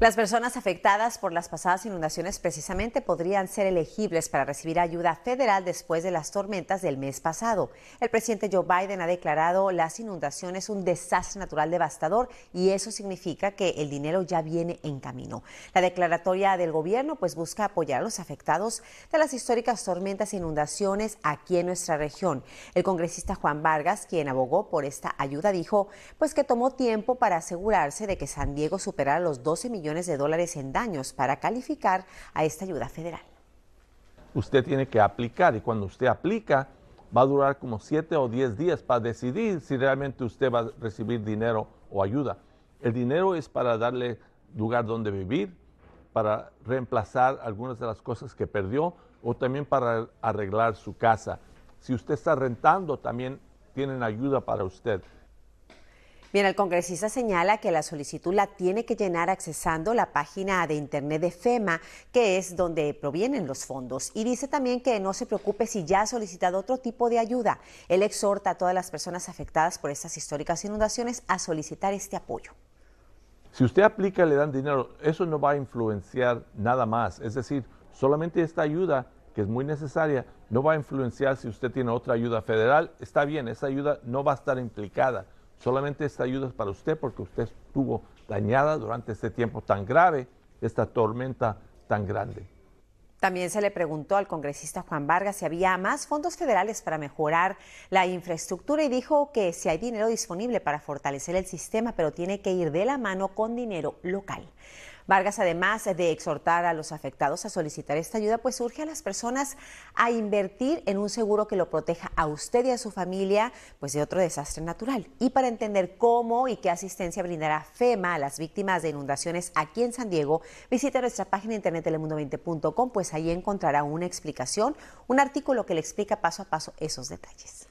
Las personas afectadas por las pasadas inundaciones precisamente podrían ser elegibles para recibir ayuda federal después de las tormentas del mes pasado. El presidente Joe Biden ha declarado las inundaciones un desastre natural devastador y eso significa que el dinero ya viene en camino. La declaratoria del gobierno pues busca apoyar a los afectados de las históricas tormentas e inundaciones aquí en nuestra región. El congresista Juan Vargas, quien abogó por esta ayuda, dijo pues que tomó tiempo para asegurarse de que San Diego superara los 12 millones millones de dólares en daños para calificar a esta ayuda federal. Usted tiene que aplicar y cuando usted aplica va a durar como 7 o 10 días para decidir si realmente usted va a recibir dinero o ayuda. El dinero es para darle lugar donde vivir, para reemplazar algunas de las cosas que perdió o también para arreglar su casa. Si usted está rentando, también tienen ayuda para usted. Bien, el congresista señala que la solicitud la tiene que llenar accesando la página de internet de FEMA, que es donde provienen los fondos. Y dice también que no se preocupe si ya ha solicitado otro tipo de ayuda. Él exhorta a todas las personas afectadas por estas históricas inundaciones a solicitar este apoyo. Si usted aplica, le dan dinero, eso no va a influenciar nada más. Es decir, solamente esta ayuda, que es muy necesaria, no va a influenciar si usted tiene otra ayuda federal. Está bien, esa ayuda no va a estar implicada. Solamente esta ayuda es para usted porque usted estuvo dañada durante este tiempo tan grave, esta tormenta tan grande. También se le preguntó al congresista Juan Vargas si había más fondos federales para mejorar la infraestructura y dijo que si hay dinero disponible para fortalecer el sistema, pero tiene que ir de la mano con dinero local. Vargas, además de exhortar a los afectados a solicitar esta ayuda, pues urge a las personas a invertir en un seguro que lo proteja a usted y a su familia pues de otro desastre natural. Y para entender cómo y qué asistencia brindará FEMA a las víctimas de inundaciones aquí en San Diego, visite nuestra página internet telemundo20.com, pues allí encontrará una explicación, un artículo que le explica paso a paso esos detalles.